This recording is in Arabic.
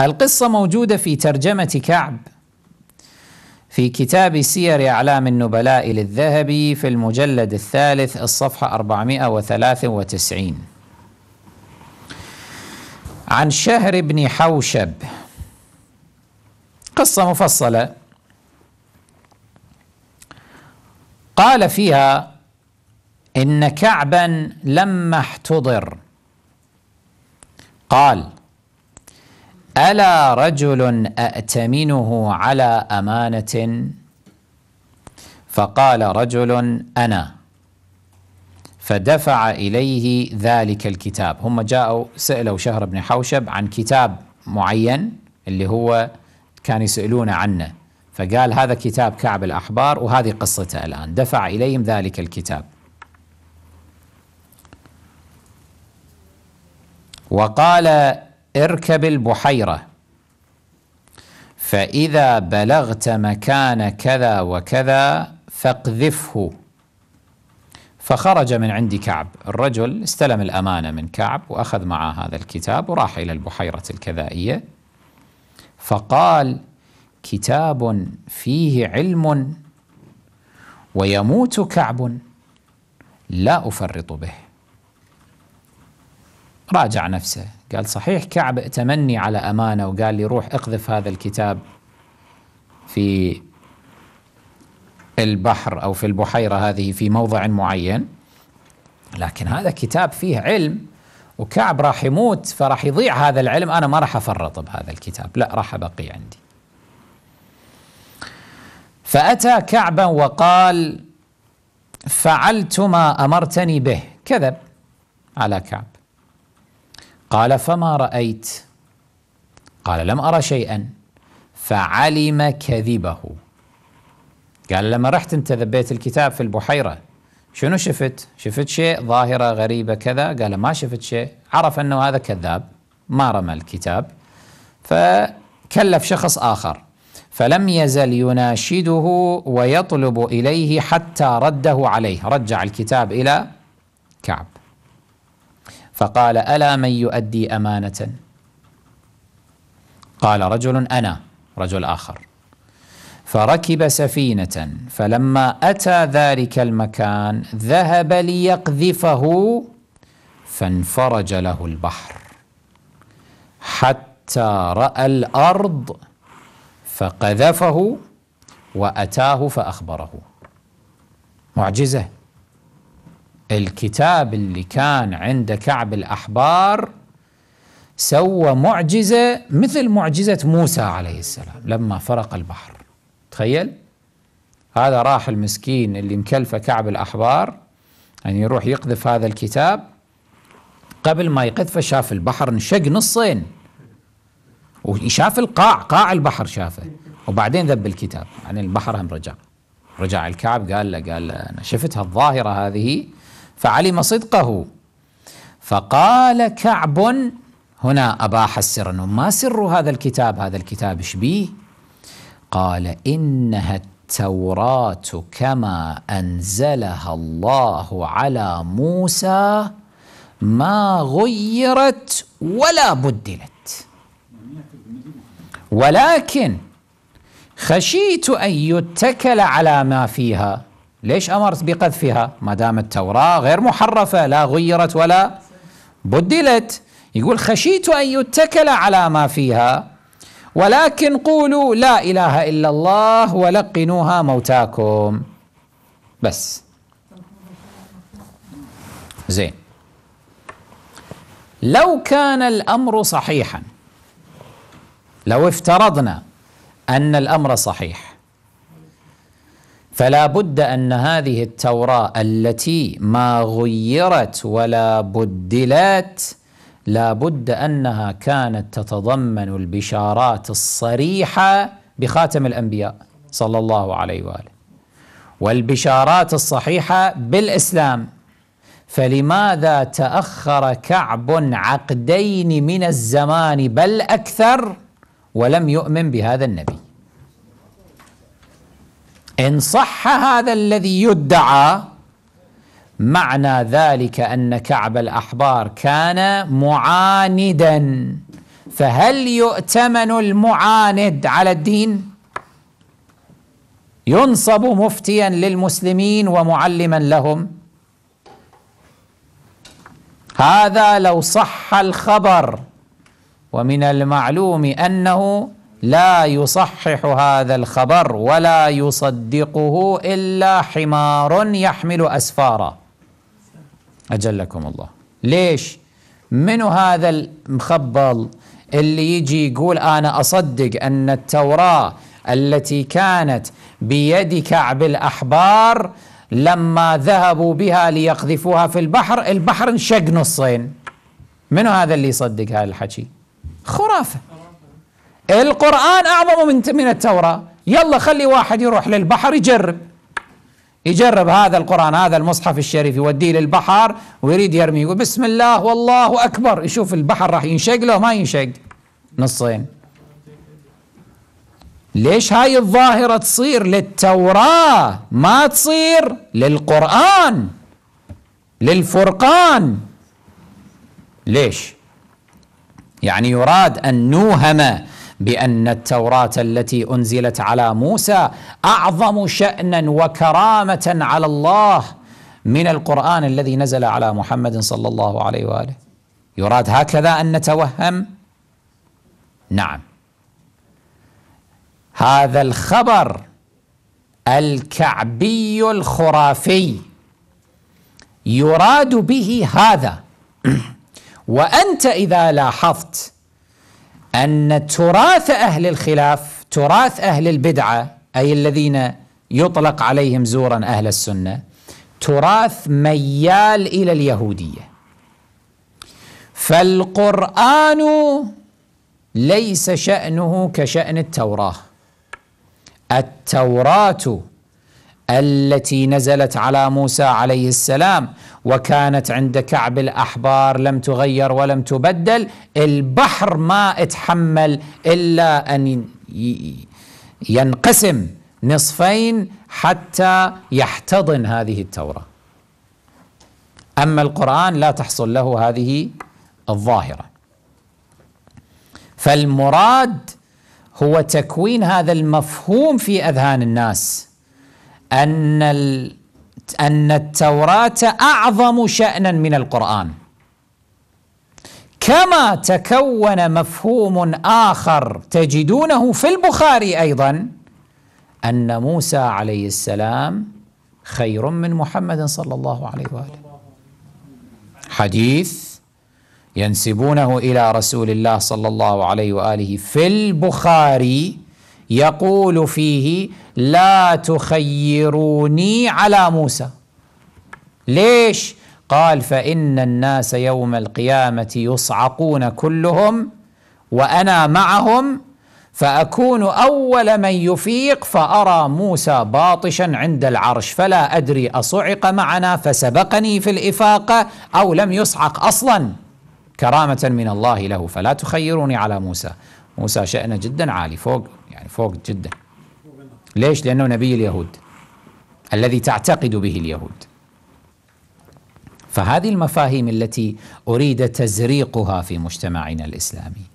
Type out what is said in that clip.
القصة موجودة في ترجمة كعب في كتاب سير أعلام النبلاء للذهبي في المجلد الثالث الصفحة 493 عن شهر بن حوشب قصة مفصلة قال فيها إن كعبا لما احتضر قال ألا رجل أأتمنه على أمانة فقال رجل أنا فدفع إليه ذلك الكتاب هم جاءوا سألوا شهر بن حوشب عن كتاب معين اللي هو كان يسألون عنه فقال هذا كتاب كعب الأحبار وهذه قصته الآن دفع إليهم ذلك الكتاب وقال اركب البحيرة فإذا بلغت مكان كذا وكذا فاقذفه فخرج من عند كعب الرجل استلم الأمانة من كعب وأخذ معه هذا الكتاب وراح إلى البحيرة الكذائية فقال كتاب فيه علم ويموت كعب لا أفرط به راجع نفسه قال صحيح كعب ائتمني على أمانة وقال لي روح اقذف هذا الكتاب في البحر أو في البحيرة هذه في موضع معين لكن هذا كتاب فيه علم وكعب راح يموت فراح يضيع هذا العلم أنا ما راح أفرط بهذا الكتاب لا راح أبقي عندي فأتى كعبا وقال فعلت ما أمرتني به كذب على كعب قال فما رأيت قال لم أرى شيئا فعلم كذبه قال لما رحت انت ذبيت الكتاب في البحيرة شنو شفت شفت شيء ظاهرة غريبة كذا قال ما شفت شيء عرف أنه هذا كذاب ما رمى الكتاب فكلف شخص آخر فلم يزل يناشده ويطلب إليه حتى رده عليه رجع الكتاب إلى كعب فقال ألا من يؤدي أمانة قال رجل أنا رجل آخر فركب سفينة فلما أتى ذلك المكان ذهب ليقذفه فانفرج له البحر حتى رأى الأرض فقذفه وأتاه فأخبره معجزة الكتاب اللي كان عند كعب الأحبار سوى معجزة مثل معجزة موسى عليه السلام لما فرق البحر تخيل هذا راح المسكين اللي مكلفة كعب الأحبار يعني يروح يقذف هذا الكتاب قبل ما يقذفه شاف البحر انشق نصين وشاف القاع قاع البحر شافه وبعدين ذب الكتاب يعني البحر هم رجع رجع الكعب قال له قال له أنا شفت هالظاهرة هذه فعلم صدقه فقال كعب هنا أباح السر ما سر هذا الكتاب هذا الكتاب شبيه قال إنها التوراة كما أنزلها الله على موسى ما غيرت ولا بدلت ولكن خشيت أن يتكل على ما فيها ليش أمر بقذفها ما دام التوراة غير محرفة لا غيرت ولا بدلت يقول خشيت أن يتكل على ما فيها ولكن قولوا لا إله إلا الله ولقنوها موتاكم بس زين لو كان الأمر صحيحا لو افترضنا أن الأمر صحيح فلا بد ان هذه التوراه التي ما غيرت ولا بدلت لا بد انها كانت تتضمن البشارات الصريحه بخاتم الانبياء صلى الله عليه واله والبشارات الصحيحه بالاسلام فلماذا تاخر كعب عقدين من الزمان بل اكثر ولم يؤمن بهذا النبي إن صح هذا الذي يدعى معنى ذلك أن كعب الأحبار كان معاندا فهل يؤتمن المعاند على الدين؟ ينصب مفتيا للمسلمين ومعلما لهم هذا لو صح الخبر ومن المعلوم أنه لا يصحح هذا الخبر ولا يصدقه إلا حمار يحمل أسفارا أجلكم الله ليش منو هذا المخبل اللي يجي يقول أنا أصدق أن التوراة التي كانت بيد كعب الأحبار لما ذهبوا بها ليقذفوها في البحر البحر انشق نصين منو هذا اللي يصدق هذا الحكي خرافة القرآن أعظم من من التوراة يلا خلي واحد يروح للبحر يجرب يجرب هذا القرآن هذا المصحف الشريف يوديه للبحر ويريد يرمي يقول بسم الله والله أكبر يشوف البحر راح ينشق له ما ينشق نصين ليش هاي الظاهرة تصير للتوراة ما تصير للقرآن للفرقان ليش يعني يراد أن نوهم بأن التوراة التي أنزلت على موسى أعظم شأنا وكرامة على الله من القرآن الذي نزل على محمد صلى الله عليه وآله يراد هكذا أن نتوهم نعم هذا الخبر الكعبي الخرافي يراد به هذا وأنت إذا لاحظت أن تراث أهل الخلاف تراث أهل البدعة أي الذين يطلق عليهم زورا أهل السنة تراث ميال إلى اليهودية فالقرآن ليس شأنه كشأن التوراة التوراة التي نزلت على موسى عليه السلام وكانت عند كعب الاحبار لم تغير ولم تبدل البحر ما اتحمل الا ان ينقسم نصفين حتى يحتضن هذه التوراه اما القران لا تحصل له هذه الظاهره فالمراد هو تكوين هذا المفهوم في اذهان الناس أن أن التوراة أعظم شأنا من القرآن كما تكون مفهوم آخر تجدونه في البخاري أيضا أن موسى عليه السلام خير من محمد صلى الله عليه وآله حديث ينسبونه إلى رسول الله صلى الله عليه وآله في البخاري يقول فيه لا تخيروني على موسى ليش قال فان الناس يوم القيامه يصعقون كلهم وانا معهم فاكون اول من يفيق فارى موسى باطشا عند العرش فلا ادري اصعق معنا فسبقني في الافاقه او لم يصعق اصلا كرامه من الله له فلا تخيروني على موسى موسى شأنه جدا عالي فوق يعني فوق جدا ليش لأنه نبي اليهود الذي تعتقد به اليهود فهذه المفاهيم التي أريد تزريقها في مجتمعنا الإسلامي